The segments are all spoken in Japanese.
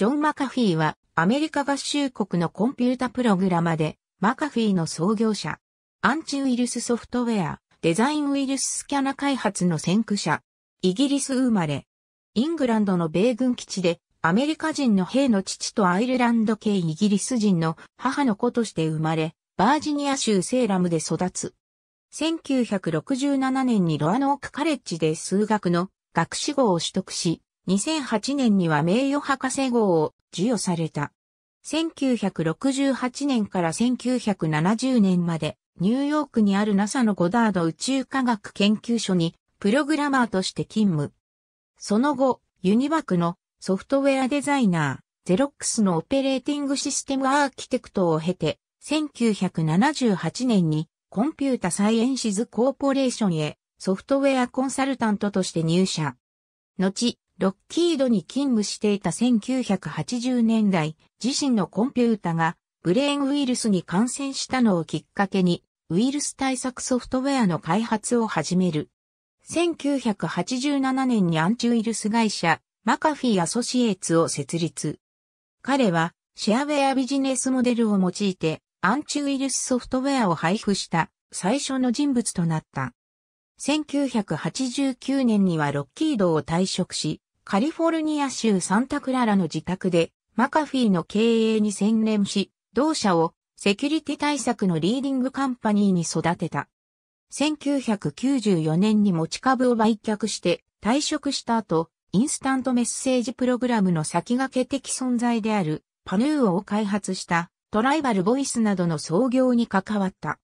ジョン・マカフィーはアメリカ合衆国のコンピュータプログラマでマカフィーの創業者、アンチウイルスソフトウェア、デザインウイルススキャナ開発の先駆者、イギリス生まれ、イングランドの米軍基地でアメリカ人の兵の父とアイルランド系イギリス人の母の子として生まれ、バージニア州セーラムで育つ。1967年にロアノークカレッジで数学の学士号を取得し、2008年には名誉博士号を授与された。1968年から1970年までニューヨークにある NASA のゴダード宇宙科学研究所にプログラマーとして勤務。その後、ユニバクのソフトウェアデザイナー、ゼロックスのオペレーティングシステムアーキテクトを経て、1978年にコンピュータサイエンシズコーポレーションへソフトウェアコンサルタントとして入社。後、ロッキードに勤務していた1980年代、自身のコンピュータがブレーンウイルスに感染したのをきっかけに、ウイルス対策ソフトウェアの開発を始める。1987年にアンチウイルス会社、マカフィーアソシエーツを設立。彼は、シェアウェアビジネスモデルを用いて、アンチウイルスソフトウェアを配布した最初の人物となった。1989年にはロッキードを退職し、カリフォルニア州サンタクララの自宅で、マカフィーの経営に専念し、同社をセキュリティ対策のリーディングカンパニーに育てた。1994年に持ち株を売却して退職した後、インスタントメッセージプログラムの先駆け的存在であるパヌーを開発したトライバルボイスなどの創業に関わった。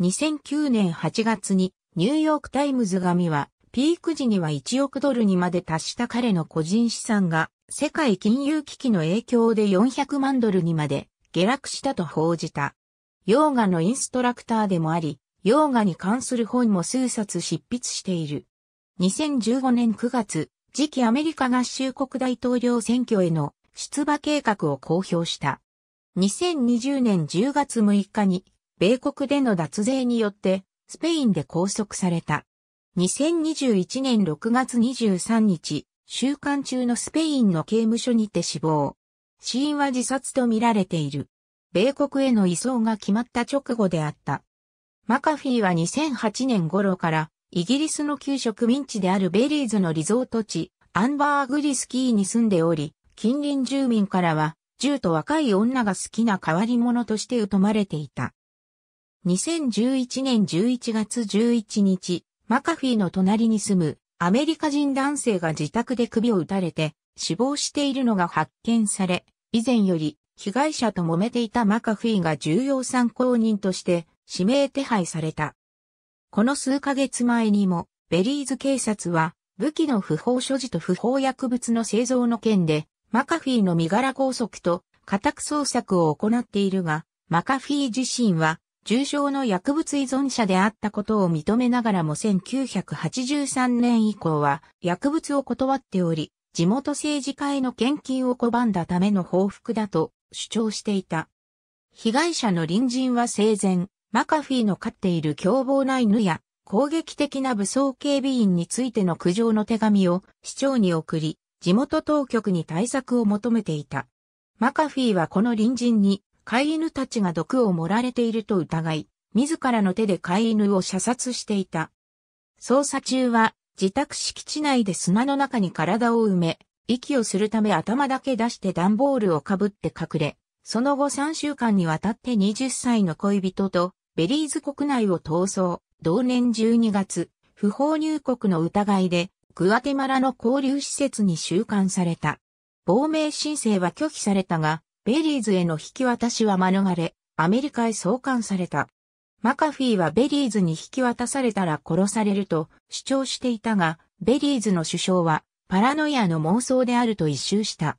2009年8月にニューヨークタイムズ紙はピーク時には1億ドルにまで達した彼の個人資産が世界金融危機の影響で400万ドルにまで下落したと報じた。ヨーガのインストラクターでもあり、ヨーガに関する本も数冊執筆している。2015年9月、次期アメリカ合衆国大統領選挙への出馬計画を公表した。2020年10月6日に、米国での脱税によって、スペインで拘束された。2021年6月23日、週刊中のスペインの刑務所にて死亡。死因は自殺とみられている。米国への移送が決まった直後であった。マカフィーは2008年頃からイギリスの旧植民地であるベリーズのリゾート地アンバーグリスキーに住んでおり、近隣住民からは銃と若い女が好きな変わり者として疎まれていた。2011年11月11日、マカフィーの隣に住むアメリカ人男性が自宅で首を打たれて死亡しているのが発見され、以前より被害者と揉めていたマカフィーが重要参考人として指名手配された。この数ヶ月前にもベリーズ警察は武器の不法所持と不法薬物の製造の件でマカフィーの身柄拘束と家宅捜索を行っているが、マカフィー自身は重症の薬物依存者であったことを認めながらも1983年以降は薬物を断っており、地元政治家への献金を拒んだための報復だと主張していた。被害者の隣人は生前、マカフィーの飼っている凶暴な犬や攻撃的な武装警備員についての苦情の手紙を市長に送り、地元当局に対策を求めていた。マカフィーはこの隣人に飼い犬たちが毒を盛られていると疑い、自らの手で飼い犬を射殺していた。捜査中は、自宅敷地内で砂の中に体を埋め、息をするため頭だけ出して段ボールをかぶって隠れ、その後3週間にわたって20歳の恋人とベリーズ国内を逃走、同年12月、不法入国の疑いで、グアテマラの交流施設に収監された。亡命申請は拒否されたが、ベリーズへの引き渡しは免れ、アメリカへ送還された。マカフィーはベリーズに引き渡されたら殺されると主張していたが、ベリーズの首相はパラノイアの妄想であると一周した。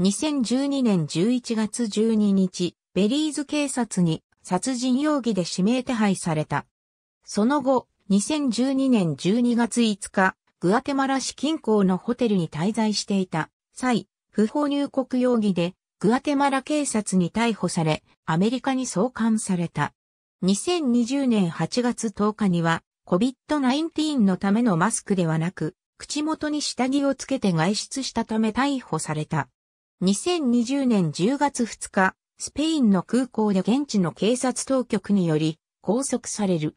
2012年11月12日、ベリーズ警察に殺人容疑で指名手配された。その後、2012年12月5日、グアテマラ市近郊のホテルに滞在していた際、不法入国容疑でグアテマラ警察に逮捕され、アメリカに送還された。2020年8月10日には、COVID-19 のためのマスクではなく、口元に下着をつけて外出したため逮捕された。2020年10月2日、スペインの空港で現地の警察当局により拘束される。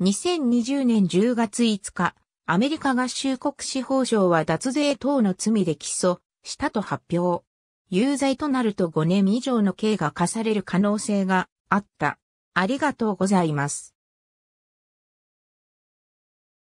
2020年10月5日、アメリカ合衆国司法省は脱税等の罪で起訴したと発表。有罪となると5年以上の刑が課される可能性があった。ありがとうございます。